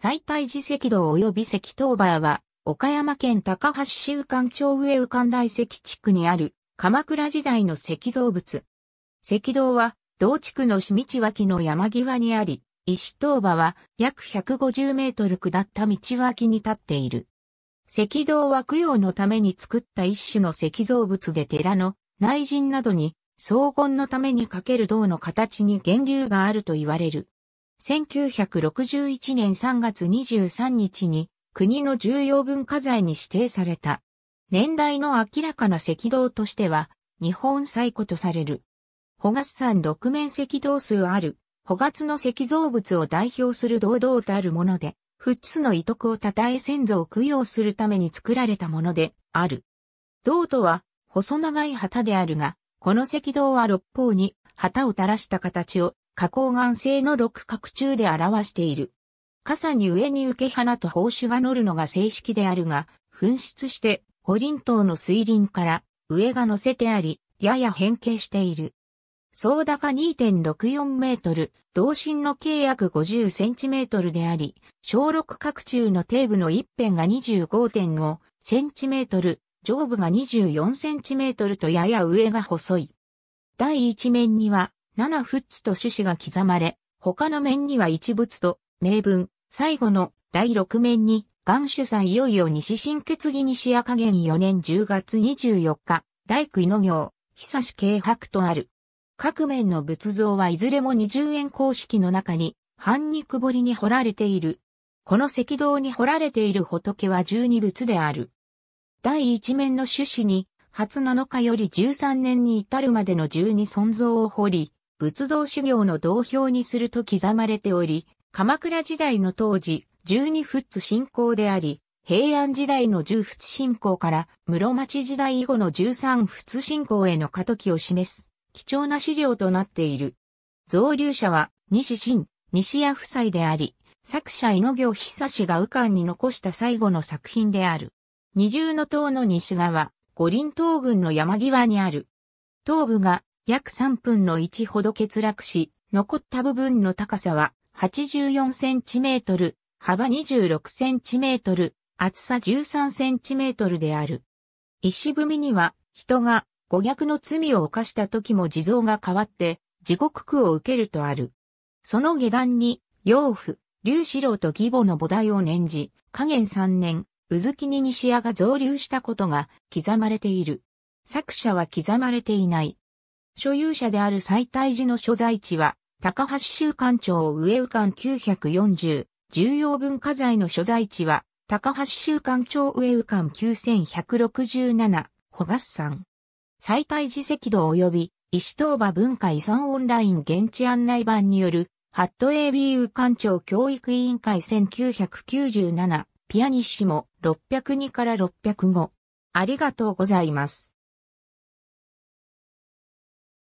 最大寺赤道及び赤東バーは、岡山県高橋市右官町上右官大石地区にある、鎌倉時代の石造物。赤道は、同地区の市道脇の山際にあり、石東場は約150メートル下った道脇に立っている。赤道は供養のために作った一種の石造物で寺の内陣などに荘厳のためにかける銅の形に源流があると言われる。1961年3月23日に国の重要文化財に指定された。年代の明らかな赤道としては、日本最古とされる。保ガ山六面赤道数ある、保ガの石造物を代表する堂々とあるもので、フッの遺徳を称え先祖を供養するために作られたものである。銅とは、細長い旗であるが、この赤道は六方に旗を垂らした形を花崗岩製の六角柱で表している。傘に上に受け花と宝珠が乗るのが正式であるが、紛失して五輪島の水輪から上が乗せてあり、やや変形している。総高2.64メートル、同心の径約50センチメートルであり、小六角柱の底部の一辺が25.5センチメートル、上部が24センチメートルとやや上が細い。第一面には7仏と種子が刻まれ、他の面には一仏と、名文、最後の第6面に、元主さんいよいよ西新決議西赤元4年10月24日、大工の行、久し軽薄とある。各面の仏像はいずれも20円公式の中に、半肉彫りに彫られている。この赤道に彫られている仏は12仏である。第1面の種子に、初7日より13年に至るまでの12尊像を彫り、仏道修行の道標にすると刻まれており、鎌倉時代の当時、十二仏信仰であり、平安時代の十仏信仰から室町時代以後の十三仏信仰への過渡期を示す貴重な資料となっている。造立者は西新、西谷夫妻であり、作者井野行久氏が右官に残した最後の作品である。二重の塔の西側、五輪東軍の山際にある。頭部が約3分の1ほど欠落し、残った部分の高さは8 4トル、幅2 6トル、厚さ1 3トルである。石踏みには、人が、誤逆の罪を犯した時も地蔵が変わって、地獄苦を受けるとある。その下段に、養父、龍四郎と義母の菩提を念じ、加減3年、うずきに西屋が増流したことが刻まれている。作者は刻まれていない。所有者である最大寺の所在地は、高橋州館町上右館940、重要文化財の所在地は、高橋州館町上右館9167、ホガス山。最大寺赤道及び、石東場文化遺産オンライン現地案内版による、ハット AB 右館長教育委員会1997、ピアニッシモ602から605。ありがとうございます。